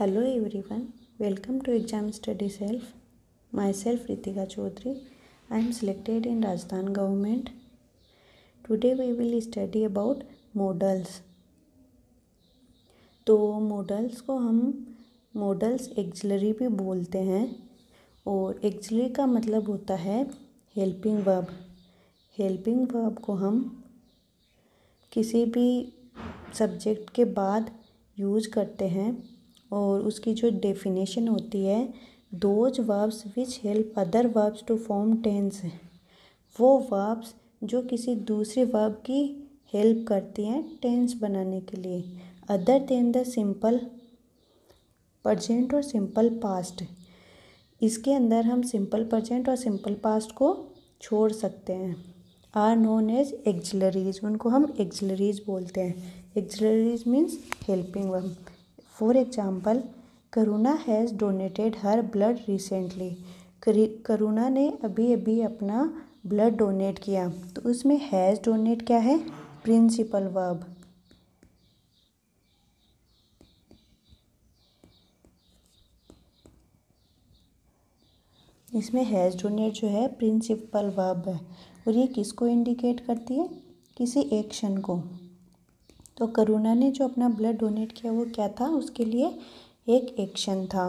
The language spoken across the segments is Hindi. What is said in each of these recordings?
hello everyone welcome to exam study self myself Ritika Chaudhary I am selected in Rajasthan government today we will study about modals तो मॉडल्स को हम मॉडल्स एक्जलरी भी बोलते हैं और एक्जलरी का मतलब होता है हेल्पिंग वर्ब हेल्पिंग वर्ब को हम किसी भी सब्जेक्ट के बाद यूज करते हैं और उसकी जो डेफिनेशन होती है those verbs which help other verbs to form tense वो वर्ब्स जो किसी दूसरे वर्ब की हेल्प करती हैं टेंस बनाने के लिए other than the simple present और सिंपल पास्ट इसके अंदर हम सिंपल प्रजेंट और सिंपल पास्ट को छोड़ सकते हैं आर नोन एज एक्जलरीज उनको हम एक्जलरीज बोलते हैं auxiliaries means helping verb for example Karuna has donated her blood recently Karuna ने अभी अभी अपना ब्लड डोनेट किया तो उसमें हैज़ डोनेट क्या है प्रिंसिपल वर्ब इसमें हैज़ डोनेट जो है प्रिंसिपल वर्ब है और ये किसको इंडिकेट करती है किसी एक्शन को तो करुणा ने जो अपना ब्लड डोनेट किया वो क्या था उसके लिए एक एक्शन था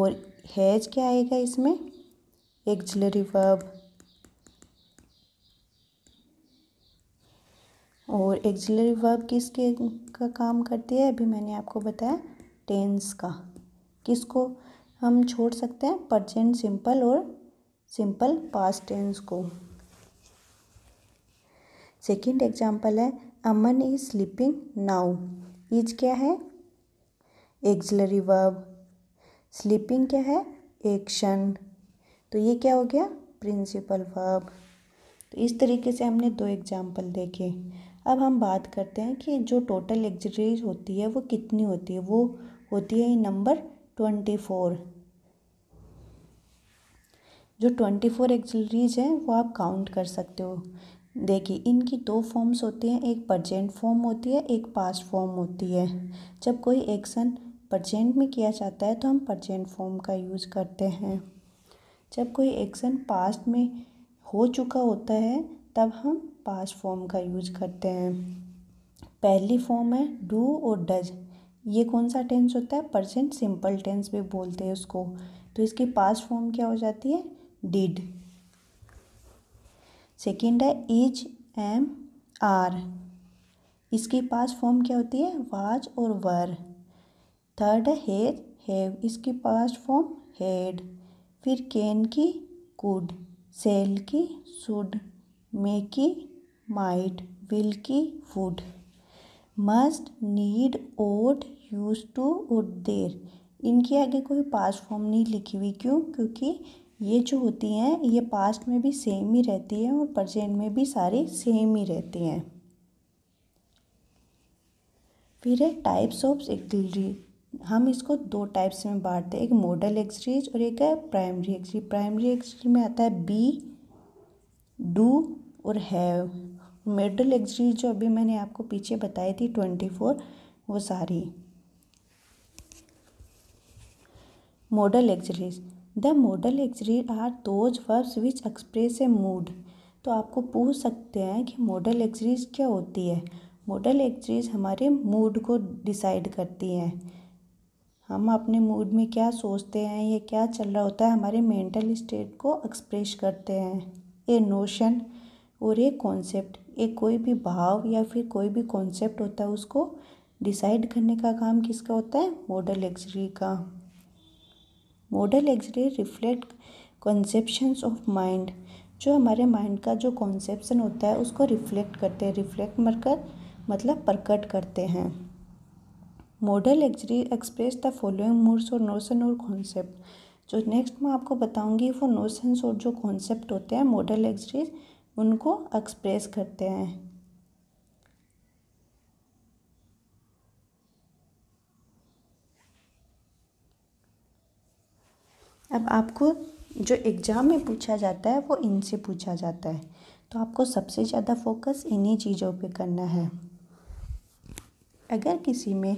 और हैज क्या आएगा इसमें एक्जलरी वर्ब और एक्जलरी वर्ब किसके का काम करती है अभी मैंने आपको बताया टेंस का किसको हम छोड़ सकते हैं परजेंट सिंपल और सिंपल पास्ट टेंस को सेकंड एग्जांपल है Aman is sleeping now is क्या है एक्जलरी वर्ब स्लीपिंग क्या है एक्शन तो ये क्या हो गया प्रिंसिपल वर्ब तो इस तरीके से हमने दो एग्जाम्पल देखे अब हम बात करते हैं कि जो टोटल एक्जरीज होती है वो कितनी होती है वो होती है नंबर ट्वेंटी फोर जो ट्वेंटी फोर एक्जलरीज हैं वो आप काउंट कर सकते हो देखिए इनकी दो फॉर्म्स होती हैं एक प्रजेंट फॉर्म होती है एक पास्ट फॉर्म होती है जब कोई एक्शन प्रजेंट में किया जाता है तो हम प्रजेंट फॉर्म का यूज़ करते हैं जब कोई एक्शन पास्ट में हो चुका होता है तब हम पास्ट फॉर्म का यूज करते हैं पहली फॉर्म है डू और डज ये कौन सा टेंस होता है प्रजेंट सिंपल टेंस भी बोलते हैं उसको तो इसकी पास्ट फॉर्म क्या हो जाती है डिड सेकेंड है इज एम आर इसके पास फॉर्म क्या होती है वाज और वर थर्ड है हेज हैव इसकी पास फॉर्म हेड फिर कैन की कुड सेल की सुड मे की माइट विल की would must need ought used to would dare इनके आगे कोई पास फॉर्म नहीं लिखी हुई क्यों क्योंकि ये जो होती हैं ये पास्ट में भी सेम ही रहती है और प्रजेंट में भी सारी सेम ही रहती हैं फिर है टाइप्स ऑफ एक्सिलरी हम इसको दो टाइप्स में बांटते हैं एक मॉडल एक्सरीज और एक है प्राइमरी एक्सरी प्राइमरी एक्सरी में आता है बी डू और हैव मेडल एक्सरीज जो अभी मैंने आपको पीछे बताई थी ट्वेंटी फोर वो सारी modal auxiliaries the modal auxiliary are those verbs which express a mood तो आपको पूछ सकते हैं कि मॉडल एक्सरीज क्या होती है मॉडल एक्सरीज हमारे मूड को डिसाइड करती हैं हम अपने मूड में क्या सोचते हैं या क्या चल रहा होता है हमारे मेंटल स्टेट को एक्सप्रेस करते हैं ए नोशन और ए कॉन्सेप्ट एक कोई भी भाव या फिर कोई भी कॉन्सेप्ट होता है उसको डिसाइड करने का काम किसका होता है मॉडल एक्सरी का modal actually reflect conceptions of mind जो हमारे माइंड का जो कॉन्सेप्शन होता है उसको रिफ्लेक्ट करते हैं रिफ्लेक्ट मरकर मतलब प्रकट करते हैं modal auxiliary express the following moods और नोशन और कॉन्सेप्ट जो नेक्स्ट मैं आपको बताऊंगी वो नोशंस और जो कॉन्सेप्ट होते हैं मॉडल एक्सरे उनको एक्सप्रेस करते हैं अब आपको जो एग्ज़ाम में पूछा जाता है वो इनसे पूछा जाता है तो आपको सबसे ज़्यादा फोकस इन्हीं चीज़ों पे करना है अगर किसी में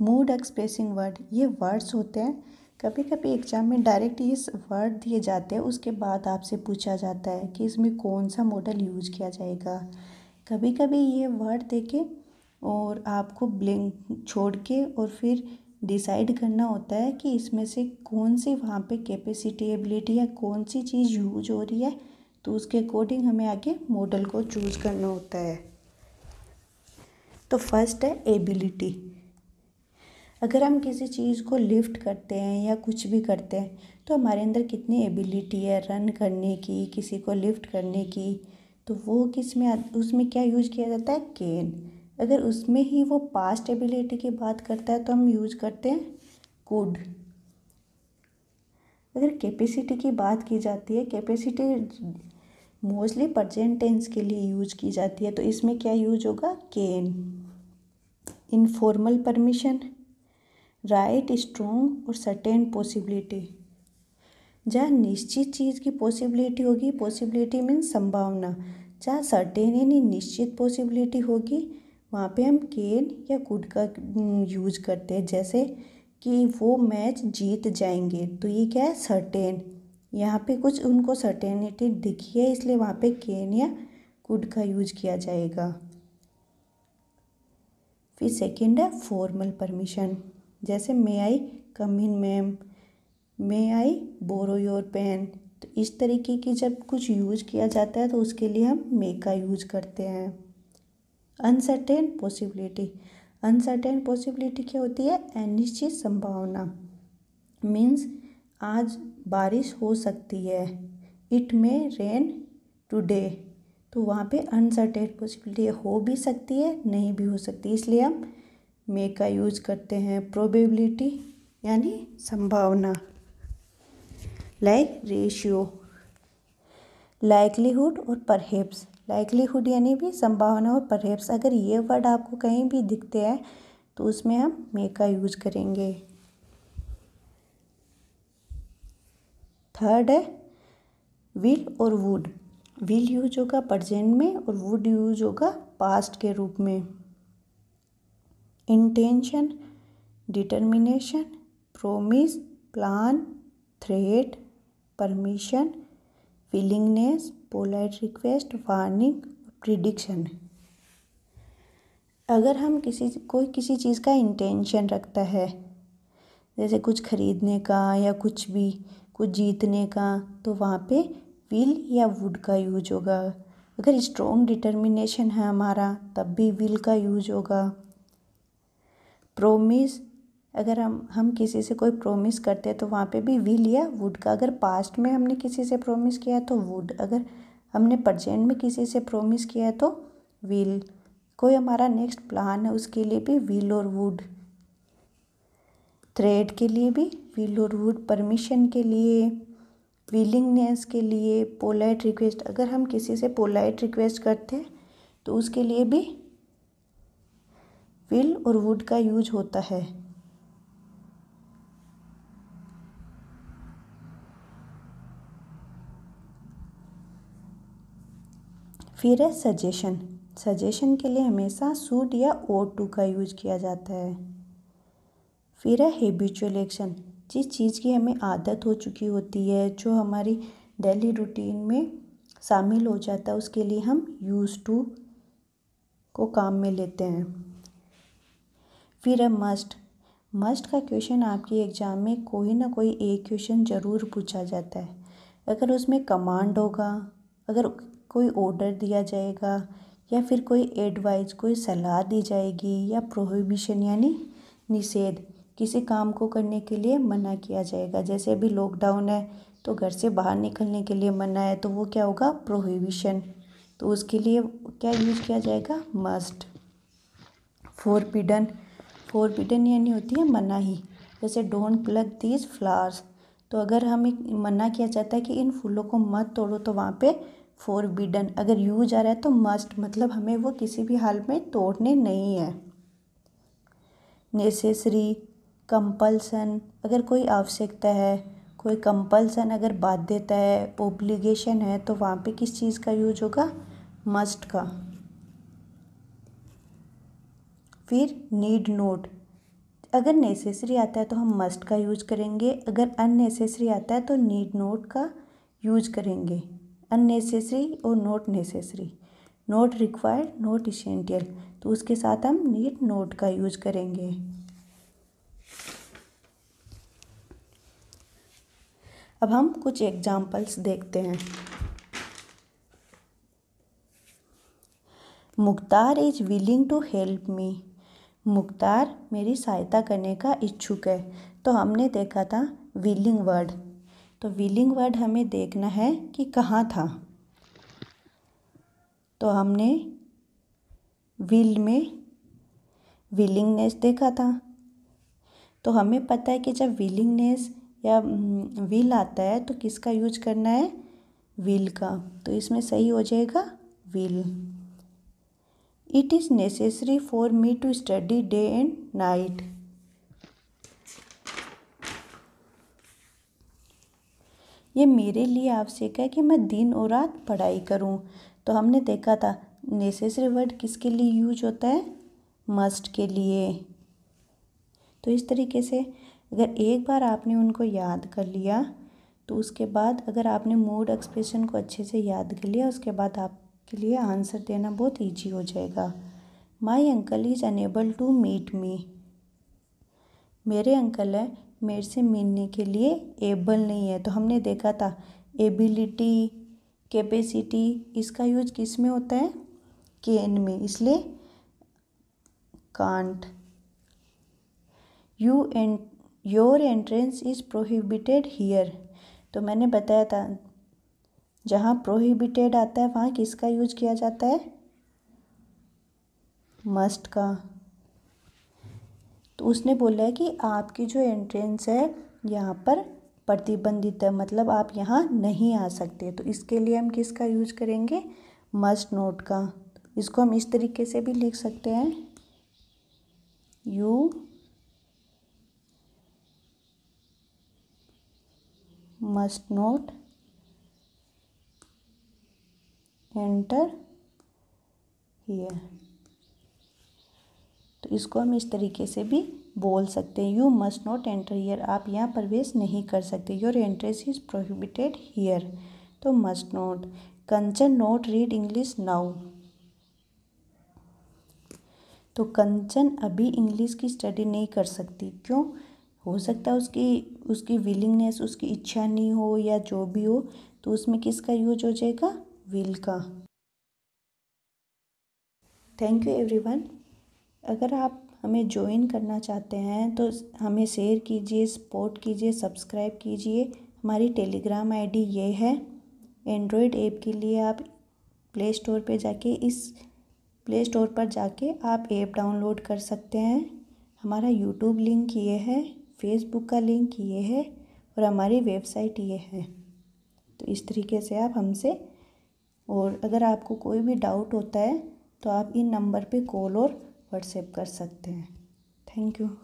मूड एक्सप्रेसिंग वर्ड ये वर्ड्स होते हैं कभी कभी एग्ज़ाम में डायरेक्ट ये वर्ड दिए जाते हैं उसके बाद आपसे पूछा जाता है कि इसमें कौन सा मॉडल यूज किया जाएगा कभी कभी ये वर्ड देखे और आपको ब्लैंक छोड़ के और फिर डिसाइड करना होता है कि इसमें से कौन सी वहाँ पे कैपेसिटी एबिलिटी या कौन सी चीज़ यूज हो रही है तो उसके अकॉर्डिंग हमें आगे मॉडल को चूज करना होता है तो फर्स्ट है एबिलिटी अगर हम किसी चीज़ को लिफ्ट करते हैं या कुछ भी करते हैं तो हमारे अंदर कितनी एबिलिटी है रन करने की किसी को लिफ्ट करने की तो वो किस में उसमें क्या यूज किया जाता है केन अगर उसमें ही वो पास्ट एबिलिटी की बात करता है तो हम यूज करते हैं कुड अगर कैपेसिटी की बात की जाती है कैपेसिटी मोस्टली प्रजेंट टेंस के लिए यूज की जाती है तो इसमें क्या यूज होगा can informal permission right strong और सर्टेन पॉसिबिलिटी जहाँ निश्चित चीज़ की पॉसिबिलिटी होगी पॉसिबिलिटी मीन्स संभावना जहाँ सर्टेन यानी निश्चित पॉसिबिलिटी होगी वहाँ पे हम केन या कुड का हम्म, यूज करते हैं जैसे कि वो मैच जीत जाएंगे तो ये क्या है सर्टेन यहाँ पे कुछ उनको सर्टेनिटी दिखी है इसलिए वहाँ पे केन या कुड का यूज किया जाएगा फिर सेकेंड है फॉर्मल परमिशन जैसे may I come in ma'am may I borrow your pen तो इस तरीके की जब कुछ यूज किया जाता है तो उसके लिए हम मे का यूज करते हैं अनसर्टेन पॉसिबिलिटी अनसर्टेन पॉसिबिलिटी क्या होती है अनिश्चित संभावना मीन्स आज बारिश हो सकती है इट मे रेन टुडे तो वहाँ पे अनसर्टेन पॉसिबिलिटी हो भी सकती है नहीं भी हो सकती इसलिए हम मे का यूज करते हैं प्रोबेबिलिटी यानी संभावना लाइक रेशियो लाइकलीहुड और परहेप्स लाइकलीहुड यानी भी संभावना और परहेप्स अगर ये वर्ड आपको कहीं भी दिखते हैं तो उसमें हम मे का यूज करेंगे थर्ड है विल और वुड विल यूज होगा प्रजेंट में और वुड यूज होगा पास्ट के रूप में intention determination promise plan threat permission willingness polite request warning prediction अगर हम किसी कोई किसी चीज़ का इंटेंशन रखता है जैसे कुछ ख़रीदने का या कुछ भी कुछ जीतने का तो वहाँ पे विल या वुड का यूज होगा अगर स्ट्रॉन्ग डिटर्मिनेशन है हमारा तब भी विल का यूज होगा प्रोमिस अगर हम हम किसी से कोई प्रोमिस करते हैं तो वहाँ पे भी विल या वुड का अगर पास्ट में हमने किसी से प्रोमिस किया है तो वुड अगर हमने प्रजेंट में किसी से प्रोमिस किया है तो विल कोई हमारा नेक्स्ट प्लान है उसके लिए भी विल और वुड थ्रेड के लिए भी विल और वुड परमिशन के लिए विलिंगनेस के लिए पोलाइट रिक्वेस्ट अगर हम किसी से पोलाइट रिक्वेस्ट करते हैं तो उसके लिए भी विल और वुड का यूज होता है फिर है सजेशन सजेशन के लिए हमेशा सूट या ओ टू का यूज किया जाता है फिर है हेबिचुअल एक्शन जिस चीज़ की हमें आदत हो चुकी होती है जो हमारी डेली रूटीन में शामिल हो जाता है उसके लिए हम यूज़ टू को काम में लेते हैं फिर है मस्ट मस्ट का क्वेश्चन आपके एग्ज़ाम में कोई ना कोई एक क्वेश्चन ज़रूर पूछा जाता है अगर उसमें कमांड होगा अगर कोई ऑर्डर दिया जाएगा या फिर कोई एडवाइज कोई सलाह दी जाएगी या प्रोहिबिशन यानी निषेध किसी काम को करने के लिए मना किया जाएगा जैसे अभी लॉकडाउन है तो घर से बाहर निकलने के लिए मना है तो वो क्या होगा प्रोहिबिशन तो उसके लिए क्या यूज़ किया जाएगा मस्ट फोरबिडन फोरबिडन यानी होती है मना ही जैसे डोंट प्लग दीज फ्लावर्स तो अगर हमें मना किया जाता है कि इन फूलों को मत तोड़ो तो वहाँ पे फोर बिडन अगर यूज आ रहा है तो मस्ट मतलब हमें वो किसी भी हाल में तोड़ने नहीं है नेसेसरी कंपल्सन अगर कोई आवश्यकता है कोई कंपल्सन अगर बाध्यता है ओब्लिगेशन है तो वहाँ पे किस चीज़ का यूज होगा मस्ट का फिर नीड नोट अगर नेसेसरी आता है तो हम मस्ट का यूज करेंगे अगर अननेसेसरी आता है तो नीड नोट का यूज करेंगे अननेसेसरी और not necessary not required not essential तो उसके साथ हम नीट नोट का यूज करेंगे अब हम कुछ एग्जाम्पल्स देखते हैं Mukhtar is willing to help me Mukhtar मेरी सहायता करने का इच्छुक है तो हमने देखा था विलिंग वर्ड तो व्हीलिंग वर्ड हमें देखना है कि कहाँ था तो हमने व्हील में व्हीलिंगनेस देखा था तो हमें पता है कि जब व्हीलिंगनेस या हम्म, व्हील आता है तो किसका यूज करना है व्हील का तो इसमें सही हो जाएगा will it is necessary for me to study day and night ये मेरे लिए आवश्यक है कि मैं दिन और रात पढ़ाई करूँ तो हमने देखा था नेसेसरी वर्ड किसके लिए यूज होता है मस्ट के लिए तो इस तरीके से अगर एक बार आपने उनको याद कर लिया तो उसके बाद अगर आपने मूड एक्सप्रेशन को अच्छे से याद कर लिया उसके बाद आपके लिए आंसर देना बहुत ईजी हो जाएगा my uncle is unable to meet me मेरे अंकल है मेरे से मिलने के लिए एबल नहीं है तो हमने देखा था एबिलिटी कैपेसिटी इसका यूज किस में होता है केन में इसलिए can't you and your entrance is prohibited here तो मैंने बताया था जहाँ प्रोहिबिटेड आता है वहाँ किसका यूज किया जाता है मस्ट का तो उसने बोला है कि आपकी जो एंट्रेंस है यहाँ पर प्रतिबंधित है मतलब आप यहाँ नहीं आ सकते तो इसके लिए हम किसका यूज करेंगे मस्ट नोट का इसको हम इस तरीके से भी लिख सकते हैं you must not enter here तो इसको हम इस तरीके से भी बोल सकते हैं you must not enter here आप यहाँ प्रवेश नहीं कर सकते your entrance is prohibited here तो must not Kanchan not read English now तो कंचन अभी इंग्लिश की स्टडी नहीं कर सकती क्यों हो सकता है उसकी उसकी विलिंगनेस उसकी इच्छा नहीं हो या जो भी हो तो उसमें किसका यूज हो जाएगा विल का थैंक यू एवरीवन अगर आप हमें ज्वाइन करना चाहते हैं तो हमें शेयर कीजिए सपोर्ट कीजिए सब्सक्राइब कीजिए हमारी टेलीग्राम आईडी ये है एंड्रॉयड ऐप के लिए आप प्ले स्टोर पर जाके इस प्ले स्टोर पर जाके आप ऐप डाउनलोड कर सकते हैं हमारा यूट्यूब लिंक ये है फेसबुक का लिंक ये है और हमारी वेबसाइट ये है तो इस तरीके से आप हमसे और अगर आपको कोई भी डाउट होता है तो आप इन नंबर पे कॉल और व्हाट्सएप कर सकते हैं थैंक यू